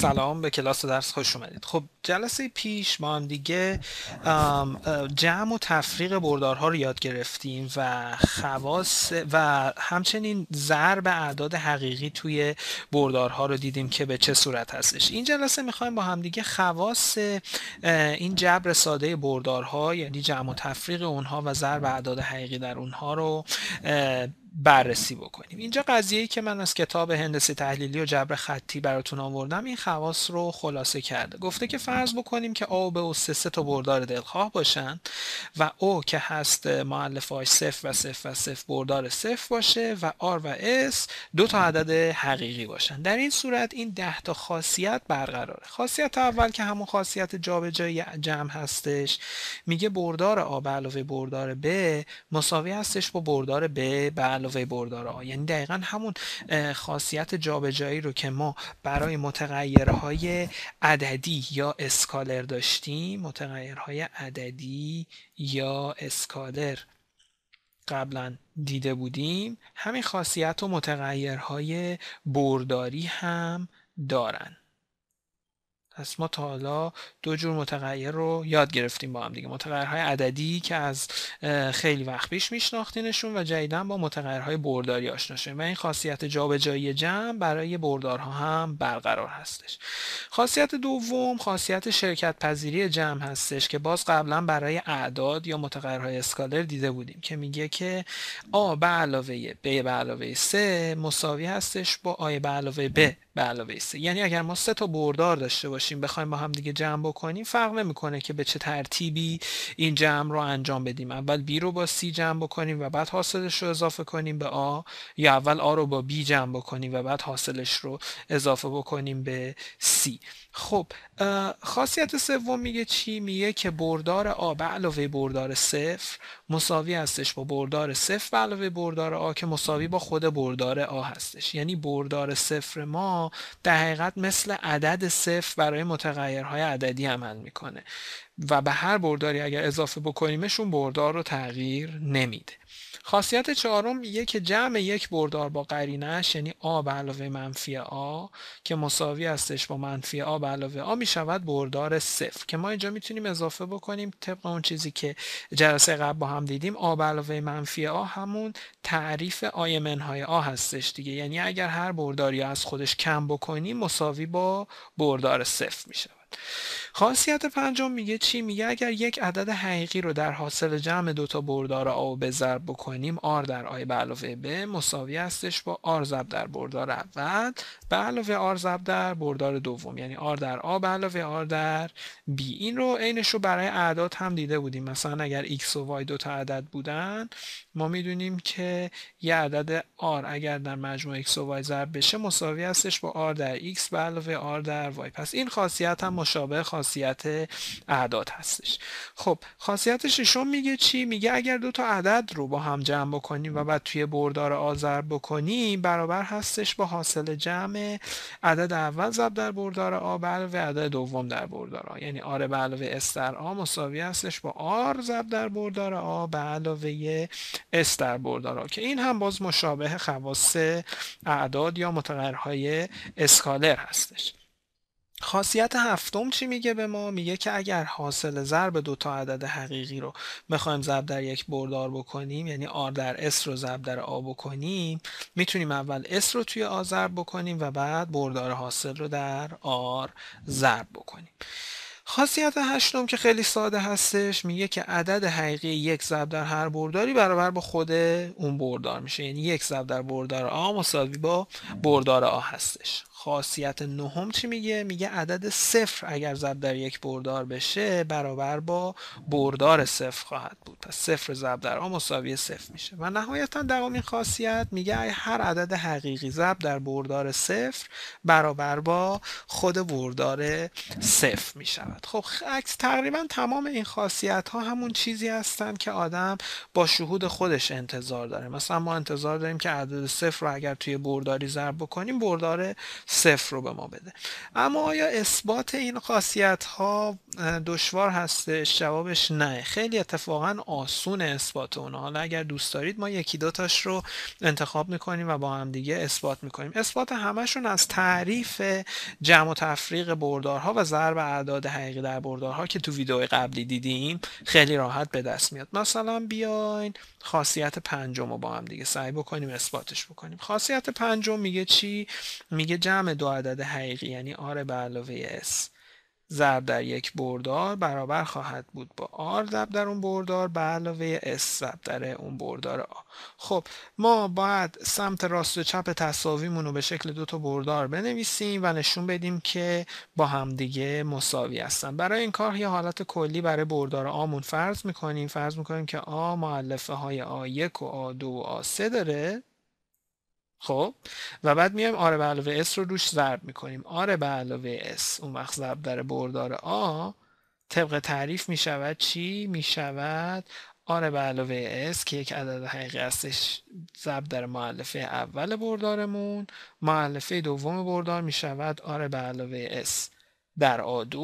سلام به کلاس درس خوش اومدید خب جلسه پیش ما هم دیگه جمع و تفریق بردارها رو یاد گرفتیم و خواص و همچنین ضرب اعداد حقیقی توی بردارها رو دیدیم که به چه صورت هستش این جلسه میخوایم با همدیگه خواص این جبر ساده بردارها یعنی جمع و تفریق اونها و ضرب اعداد حقیقی در اونها رو بررسی بکنیم اینجا قضیه ای که من از کتاب هندسه تحلیلی و جبر خطی براتون آوردم این خواص رو خلاصه کرده گفته که فرض بکنیم که A و B سه تا بردار دلخواه باشن و او که هست معلف های صف و صف و صف بردار صف باشه و آر و اس دو تا عدد حقیقی باشن در این صورت این ده تا خاصیت برقراره خاصیت اول که همون خاصیت جابجایی جمع هستش میگه بردار آ به علاوه بردار B مساوی هستش با بردار ب به علاوه بردار آ یعنی دقیقا همون خاصیت جابجایی رو که ما برای متغیرهای عددی یا اسکالر داشتیم متغیرهای عددی یا اسکالر قبلا دیده بودیم همین خاصیت و متغیرهای برداری هم دارند پس ما تا دو جور متغیر رو یاد گرفتیم با هم دیگه متغیرهای عددی که از خیلی وقت پیش میشناختینشون و جدیدا با متغیرهای برداری آشنا شدیم و این خاصیت جابجایی جمع برای بردارها هم برقرار هستش خاصیت دوم خاصیت شرکت پذیری جمع هستش که باز قبلا برای اعداد یا متغیرهای اسکالر دیده بودیم که میگه که آ به علاوه ب به علاوه س مساوی هستش با آ به علاوه ب به علاوه یعنی اگر ما سه تا بردار داشته باشیم بخوایم با هم دیگه جمع بکنیم فرق نمیکنه که به چه ترتیبی این جمع رو انجام بدیم اول بی رو با سی جمع بکنیم و بعد حاصلش رو اضافه کنیم به آ یا اول آ رو با بی جمع بکنیم و بعد حاصلش رو اضافه بکنیم به سی خب خاصیت سوم میگه چی میگه که بردار آ به علاوه بردار صفر مساوی هستش با بردار صفر به علاوه بردار آ که مساوی با خود بردار آ هستش یعنی بردار صفر ما در حقیقت مثل عدد صفر برای متغیرهای عددی عمل میکنه و به هر برداری اگر اضافه بکنیمشون بردار رو تغییر نمیده خاصیت چهارم که جمع یک بردار با قرینش یعنی آ به علاوه منفی آ که مساوی هستش با منفی آ به علاوه آ می شود بردار صفر که ما اینجا میتونیم اضافه بکنیم طبق اون چیزی که جلسه قبل با هم دیدیم آ به علاوه منفی آ همون تعریف آی منهای آ هستش دیگه یعنی اگر هر برداری از خودش کم بکنیم مساوی با بردار صفر می شود خاصیت پنجم میگه چی میگه اگر یک عدد حقیقی رو در حاصل جمع تا بردار آ به ضرب بکنیم آر در آی به علاوه ب مساوی هستش با آر ضرب در بردار اول به علاوه آر ضرب در بردار دوم یعنی آر در آ به علاوه آر در بی این رو عینش رو برای اعداد هم دیده بودیم مثلا اگر x و y دو تا عدد بودن ما میدونیم که یه عدد آر اگر در مجموع x و وای ضرب بشه مساوی هستش با آر در x به علاوه r در y پس این خاصیت هم مشابه خاصیت اعداد هستش خب خاصیت ششم میگه چی میگه اگر دو تا عدد رو با هم جمع بکنیم و بعد توی بردار آذر بکنیم برابر هستش با حاصل جمع عدد اول ضرب در بردار آ به علاوه عدد دوم در بردار آ یعنی آر به علاوه اس در آ مساوی هستش با آر ضرب در بردار آ به علاوه اس در بردار آ که این هم باز مشابه خواص اعداد یا متغیرهای اسکالر هستش خاصیت هفتم چی میگه به ما میگه که اگر حاصل ضرب دو تا عدد حقیقی رو بخوایم ضرب در یک بردار بکنیم یعنی آر در S رو ضرب در آ بکنیم میتونیم اول S رو توی A ضرب بکنیم و بعد بردار حاصل رو در آر ضرب بکنیم خاصیت هشتم که خیلی ساده هستش میگه که عدد حقیقی یک ضرب در هر برداری برابر با خود اون بردار میشه یعنی یک ضرب در بردار آ مساوی با بردار آ هستش خاصیت نهم چی میگه میگه عدد صفر اگر ضرب در یک بردار بشه برابر با بردار صفر خواهد بود پس صفر ضرب در آ مساوی صفر میشه و نهایتا دومین خاصیت میگه هر عدد حقیقی ضرب در بردار صفر برابر با خود بردار صفر میشود خب عکس تقریبا تمام این خاصیت ها همون چیزی هستند که آدم با شهود خودش انتظار داره مثلا ما انتظار داریم که عدد صفر رو اگر توی برداری ضرب بکنیم بردار صفر رو به ما بده اما آیا اثبات این خاصیت ها دشوار هستش جوابش نه خیلی اتفاقا آسون اثبات اون حالا اگر دوست دارید ما یکی دوتاش رو انتخاب میکنیم و با هم دیگه اثبات میکنیم اثبات همشون از تعریف جمع و تفریق بردارها و ضرب اعداد حقیقی در بردارها که تو ویدیو قبلی دیدیم خیلی راحت به دست میاد مثلا بیاین خاصیت پنجم رو با هم دیگه سعی بکنیم اثباتش بکنیم خاصیت پنجم میگه چی میگه جمع جمع دو عدد حقیقی یعنی آر به علاوه S ضرب در یک بردار برابر خواهد بود با آر ضرب در اون بردار به علاوه S ضرب در اون بردار آ خب ما باید سمت راست و چپ تصاویمون رو به شکل دو تا بردار بنویسیم و نشون بدیم که با همدیگه مساوی هستن برای این کار یه حالت کلی برای بردار آمون فرض میکنیم فرض میکنیم که آ معلفه های آ1 و آ2 و آ3 داره خب و بعد میایم آره به علاوه اس رو روش ضرب میکنیم آره به علاوه اس اون وقت ضرب در بردار آ طبق تعریف میشود چی میشود آره به علاوه اس که یک عدد حقیقی هستش ضرب در معلفه اول بردارمون معلفه دوم بردار میشود شود آره به علاوه اس در A2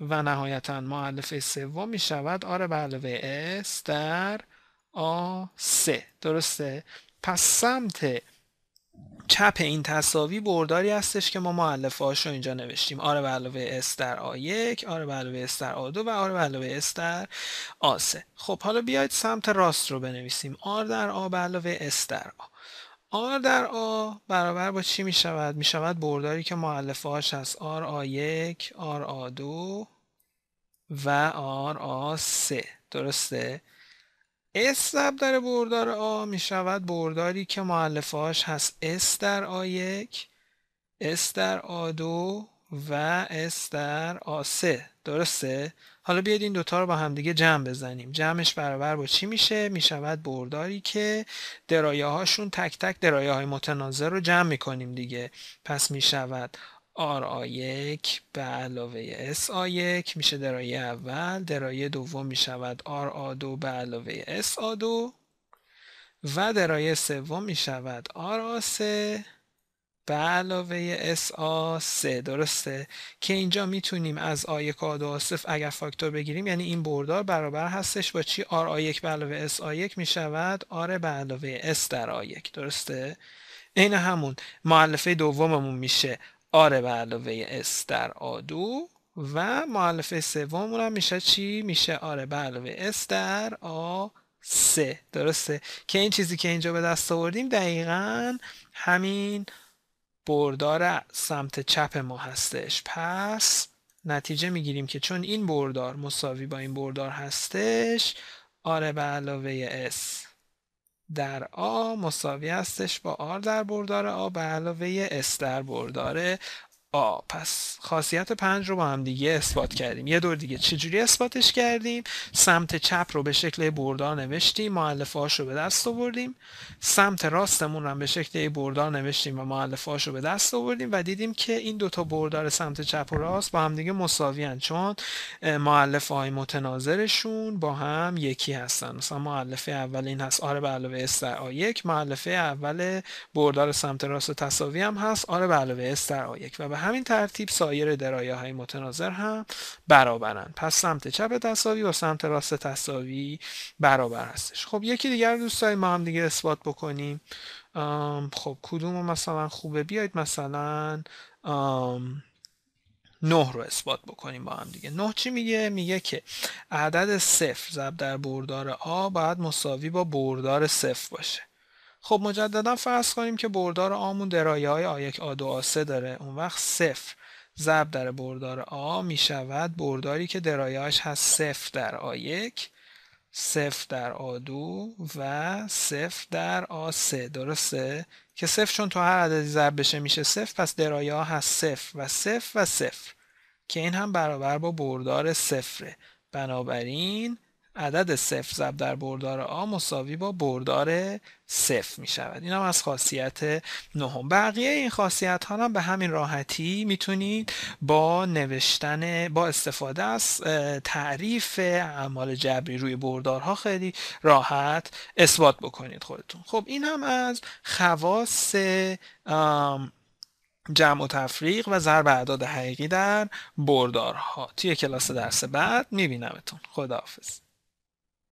و نهایتا معلفه سوم میشود آره به علاوه اس در آ سه درسته پس سمت چپ این تصاوی برداری هستش که ما معلفه رو اینجا نوشتیم آره به علاوه S در A1 آره به علاوه S در A2 و آره به علاوه S در A3 خب حالا بیاید سمت راست رو بنویسیم R در A به علاوه S در A R در A برابر با چی می شود؟ می شود برداری که معلفه هاش هست R A1 R A2 و R A3 درسته؟ S در بردار آ می شود برداری که معلفه هاش هست S در A1 S در A2 و اس در آ 3 درسته؟ حالا بیاید این دوتا رو با همدیگه جمع بزنیم جمعش برابر با چی میشه؟ میشود برداری که درایه هاشون تک تک درایه های متناظر رو جمع میکنیم دیگه پس میشود R_a1 به علاوه S_a1 میشه درایه اول درایه دوم میشود R_a2 به علاوه S_a2 و درایه سوم میشود R_a3 به علاوه S_a3 درسته که اینجا میتونیم از a1 و a اگر فاکتور بگیریم یعنی این بردار برابر هستش با چی R_a1 به علاوه S_a1 میشود R آره، به علاوه S در a1 درسته عین همون مؤلفه دوممون میشه آره به علاوه اس در آدو و معلفه سوممون هم میشه چی میشه آره به علاوه اس در آ سه درسته که این چیزی که اینجا به دست آوردیم دقیقا همین بردار سمت چپ ما هستش پس نتیجه میگیریم که چون این بردار مساوی با این بردار هستش آره به علاوه اس در آ مساوی هستش با آر در بردار آ به علاوه اس در بردار آ پس خاصیت پنج رو با هم دیگه اثبات کردیم یه دور دیگه چجوری اثباتش کردیم سمت چپ رو به شکل بردار نوشتیم هاش رو به دست آوردیم سمت راستمون رو هم به شکل بردار نوشتیم و هاش رو به دست آوردیم و دیدیم که این دوتا بردار سمت چپ و راست با هم دیگه مساوی چون معلفه های متناظرشون با هم یکی هستن مثلا معلفه اول این هست آره به علاوه S در آ معلفه اول بردار سمت راست تساوی هم هست آره به علاوه در و به همین ترتیب سایر درایه های متناظر هم برابرن پس سمت چپ تساوی و سمت راست تساوی برابر هستش خب یکی دیگر دوستای ما هم دیگه اثبات بکنیم خب کدوم مثلا خوبه بیاید مثلا نه رو اثبات بکنیم با هم دیگه نه چی میگه میگه که عدد صفر ضرب در بردار آ باید مساوی با بردار صفر باشه خب مجددا فرض کنیم که بردار آمون درایه های آ1 آ2 آ3 داره اون وقت صفر ضرب در بردار آ می شود برداری که درایهاش هست صفر در آ1 صفر در آ2 و صفر در آ3 درسته که صفر چون تو هر عددی ضرب بشه میشه صفر پس درایه ها هست صفر و صفر و صفر که این هم برابر با بردار صفره بنابراین عدد صفر ضرب در بردار آ مساوی با بردار صفر می شود این هم از خاصیت نهم بقیه این خاصیت ها هم به همین راحتی میتونید با نوشتن با استفاده از تعریف اعمال جبری روی بردارها خیلی راحت اثبات بکنید خودتون خب این هم از خواص جمع و تفریق و ضرب اعداد حقیقی در بردارها توی کلاس درس بعد میبینمتون خداحافظ